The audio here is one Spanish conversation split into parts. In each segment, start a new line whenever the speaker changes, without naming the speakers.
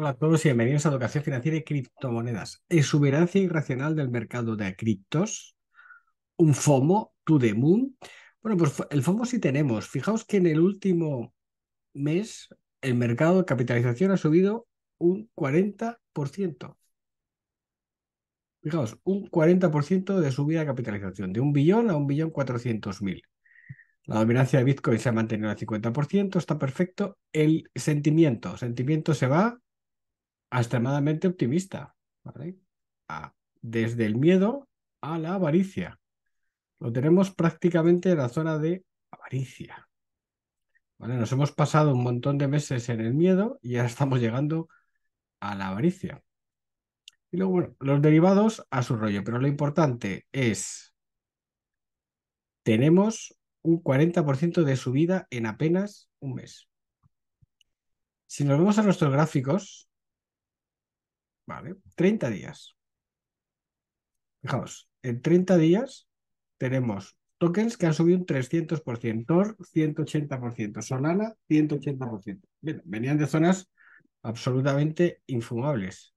Hola a todos y bienvenidos a Educación Financiera y Criptomonedas. Exuberancia irracional del mercado de criptos. Un FOMO, to the moon. Bueno, pues el FOMO sí tenemos. Fijaos que en el último mes el mercado de capitalización ha subido un 40%. Fijaos, un 40% de subida de capitalización, de un billón a un billón cuatrocientos mil. La dominancia de Bitcoin se ha mantenido al 50%, está perfecto. El sentimiento, sentimiento se va extremadamente optimista, desde el miedo a la avaricia. Lo tenemos prácticamente en la zona de avaricia. Nos hemos pasado un montón de meses en el miedo y ya estamos llegando a la avaricia. Y luego, los derivados a su rollo, pero lo importante es, tenemos un 40% de subida en apenas un mes. Si nos vemos a nuestros gráficos, 30 días. Fijaos, en 30 días tenemos tokens que han subido un 300%, TOR 180%, Solana 180%. venían de zonas absolutamente infumables.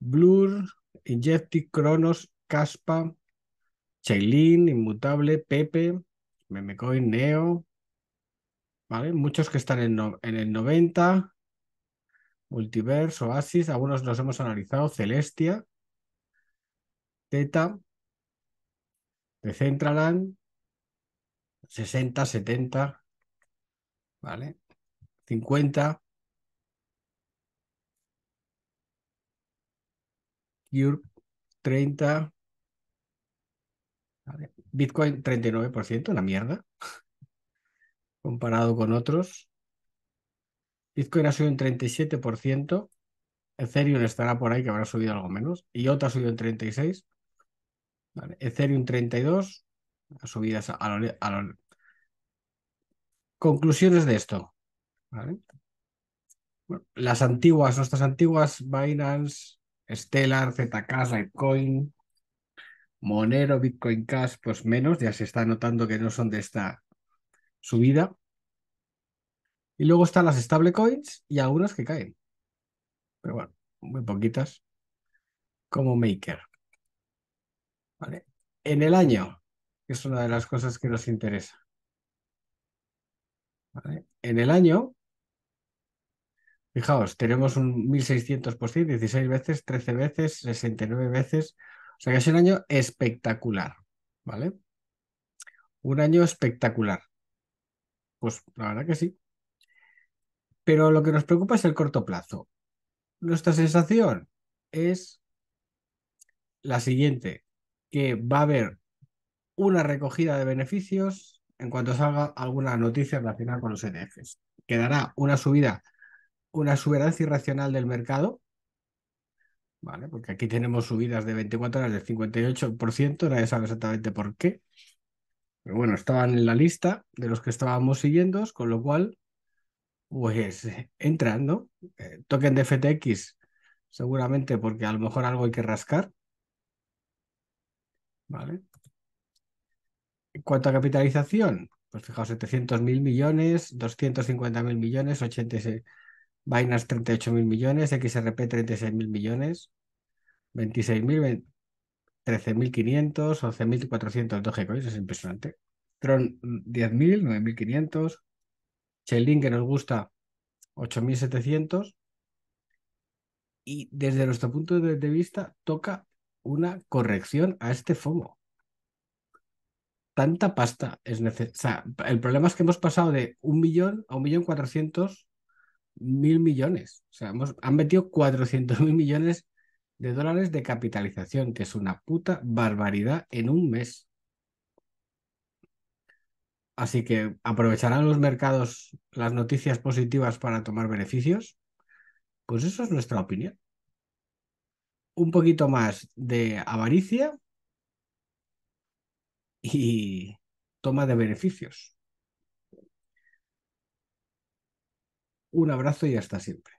Blur, injecti Kronos, Caspa, Chailin, Inmutable, Pepe, Memecoin, Neo, ¿vale? Muchos que están en, en el 90, Multiverse, Oasis, algunos los hemos analizado, Celestia, Teta, Decentraland, 60, 70, ¿vale? 50, Europe 30, Bitcoin 39%, una mierda, comparado con otros. Bitcoin ha subido un 37%, Ethereum estará por ahí que habrá subido algo menos, y otra ha subido un 36%, ¿vale? Ethereum 32%, subidas a lo, Conclusiones de esto. Bueno, las antiguas, nuestras antiguas Binance, Stellar, Zcash, Litecoin, Monero, Bitcoin Cash, pues menos, ya se está notando que no son de esta subida. Y luego están las stablecoins y algunas que caen. Pero bueno, muy poquitas. Como Maker. ¿Vale? En el año, que es una de las cosas que nos interesa. En el año, fijaos, tenemos un 1600%, 16 veces, 13 veces, 69 veces. O sea que es un año espectacular. ¿Vale? Un año espectacular. Pues la verdad que sí. Pero lo que nos preocupa es el corto plazo. Nuestra sensación es la siguiente, que va a haber una recogida de beneficios en cuanto salga alguna noticia relacionada con los ETFs. Quedará una subida, una subida irracional del mercado, ¿vale? Porque aquí tenemos subidas de 24 horas del 58%, nadie sabe exactamente por qué. Pero bueno, estaban en la lista de los que estábamos siguiendo, con lo cual pues eh, entrando, ¿no? Eh, token de FTX, seguramente porque a lo mejor algo hay que rascar. ¿Vale? En cuanto a capitalización, pues fijaos, 700.000 millones, 250.000 millones, 86, Binance 38.000 millones, XRP 36.000 millones, 26.000, 13.500, 11.400 Dogecoin, es impresionante. Tron 10.000, mm, 9.500, link que nos gusta 8700 y desde nuestro punto de, vista toca una corrección a este FOMO. Tanta pasta es necesaria. el problema es que hemos pasado de un millón a un millón cuatrocientos mil millones. O sea, han metido cuatrocientos mil millones de dólares de capitalización, que es una puta barbaridad en un mes. Así que aprovecharán los mercados las noticias positivas para tomar beneficios. Pues eso es nuestra opinión. Un poquito más de avaricia y toma de beneficios. Un abrazo y hasta siempre.